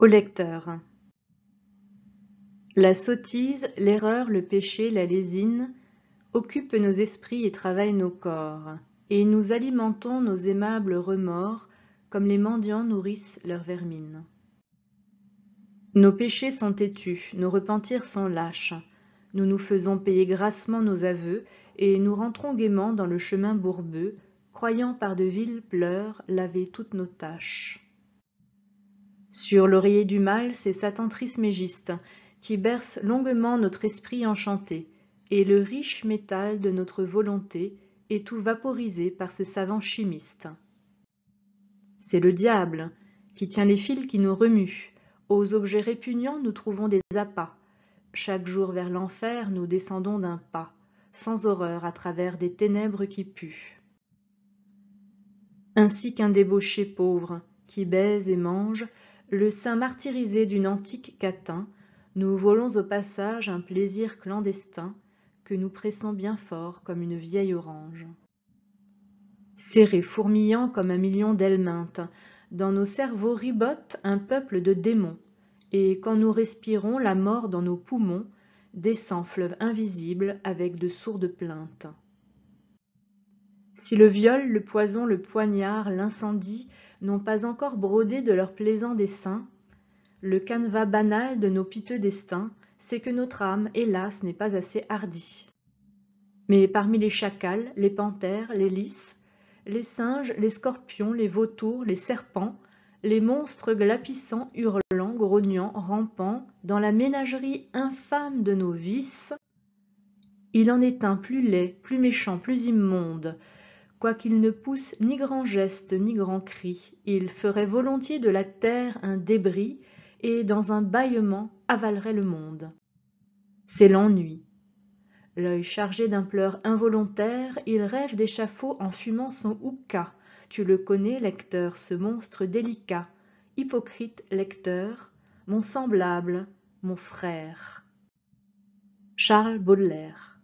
Au lecteur La sottise, l'erreur, le péché, la lésine occupent nos esprits et travaillent nos corps, et nous alimentons nos aimables remords comme les mendiants nourrissent leurs vermines. Nos péchés sont têtus, nos repentirs sont lâches, nous nous faisons payer grassement nos aveux, et nous rentrons gaiement dans le chemin bourbeux, croyant par de vils pleurs laver toutes nos tâches. Sur l'oreiller du mal, c'est Satan trismégiste, qui berce longuement notre esprit enchanté, et le riche métal de notre volonté est tout vaporisé par ce savant chimiste. C'est le diable, qui tient les fils qui nous remuent. Aux objets répugnants, nous trouvons des appâts. Chaque jour vers l'enfer, nous descendons d'un pas, sans horreur à travers des ténèbres qui puent. Ainsi qu'un débauché pauvre, qui baise et mange, le saint martyrisé d'une antique catin, nous volons au passage un plaisir clandestin que nous pressons bien fort comme une vieille orange. Serré, fourmillant comme un million d'helminthes, dans nos cerveaux ribote un peuple de démons, et quand nous respirons la mort dans nos poumons, descend fleuve invisible avec de sourdes plaintes si le viol, le poison, le poignard, l'incendie n'ont pas encore brodé de leurs plaisants desseins, le canevas banal de nos piteux destins, c'est que notre âme, hélas, n'est pas assez hardie. Mais parmi les chacals, les panthères, les lys, les singes, les scorpions, les vautours, les serpents, les monstres glapissants, hurlants, grognants, rampants, dans la ménagerie infâme de nos vices, il en est un plus laid, plus méchant, plus immonde, quoiqu'il ne pousse ni grand geste ni grand cri il ferait volontiers de la terre un débris et dans un bâillement avalerait le monde c'est l'ennui l'œil chargé d'un pleur involontaire il rêve d'échafaud en fumant son houka tu le connais lecteur ce monstre délicat hypocrite lecteur mon semblable mon frère charles baudelaire